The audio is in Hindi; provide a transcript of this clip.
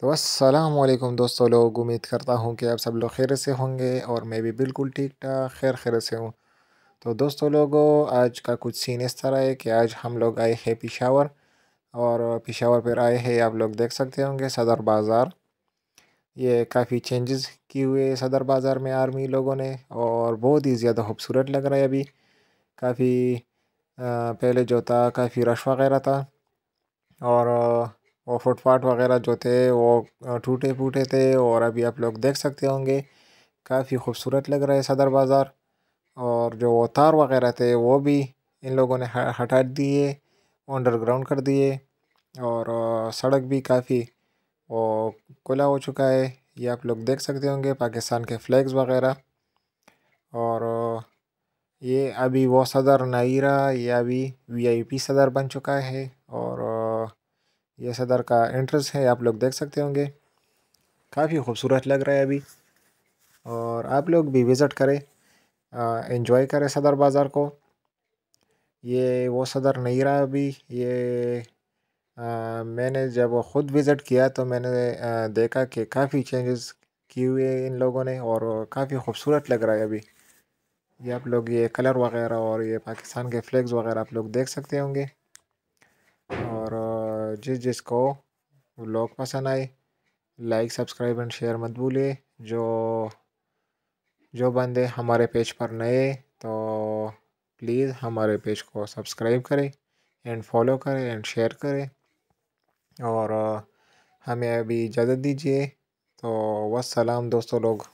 तो असलकुम दोस्तों लोग उम्मीद करता हूँ कि आप सब लोग खैर से होंगे और मैं भी बिल्कुल ठीक ठाक खैर खैर से हूँ तो दोस्तों लोगों आज का कुछ सीन इस तरह है कि आज हम लोग आए हैं पिशावर और पिशावर पर आए हैं आप लोग देख सकते होंगे सदर बाज़ार ये काफ़ी चेंजेस किए हुए सदर बाज़ार में आर्मी लोगों ने और बहुत ही ज़्यादा खूबसूरत लग रहा है अभी काफ़ी पहले जो था काफ़ी रश वगैरह था और वो फुटपाथ वगैरह जो थे वो टूटे फूटे थे और अभी आप लोग देख सकते होंगे काफ़ी खूबसूरत लग रहा है सदर बाज़ार और जो वो तार वगैरह थे वो भी इन लोगों ने हटा दिए अंडरग्राउंड कर दिए और सड़क भी काफ़ी वो खुला हो चुका है ये आप लोग देख सकते होंगे पाकिस्तान के फ्लैग्स वगैरह और ये अभी वो सदर नहीं रहा ये अभी पी सदर बन चुका है ये सदर का एंट्रेंस है आप लोग देख सकते होंगे काफ़ी खूबसूरत लग रहा है अभी और आप लोग भी विज़िट करें इन्जॉय करें सदर बाज़ार को ये वो सदर नहीं रहा अभी ये आ, मैंने जब ख़ुद विज़िट किया तो मैंने आ, देखा कि काफ़ी चेंजेस किए हुए इन लोगों ने और काफ़ी खूबसूरत लग रहा है अभी ये आप लोग ये कलर वगैरह और ये पाकिस्तान के फ्लैग्स वगैरह आप लोग देख सकते होंगे जिस जिसको व्लॉग पसंद आए लाइक सब्सक्राइब एंड शेयर मत भूलिए जो जो बंदे हमारे पेज पर नए तो प्लीज़ हमारे पेज को सब्सक्राइब करें एंड फॉलो करें एंड शेयर करें और हमें अभी इजाज़त दीजिए तो वसलाम दोस्तों लोग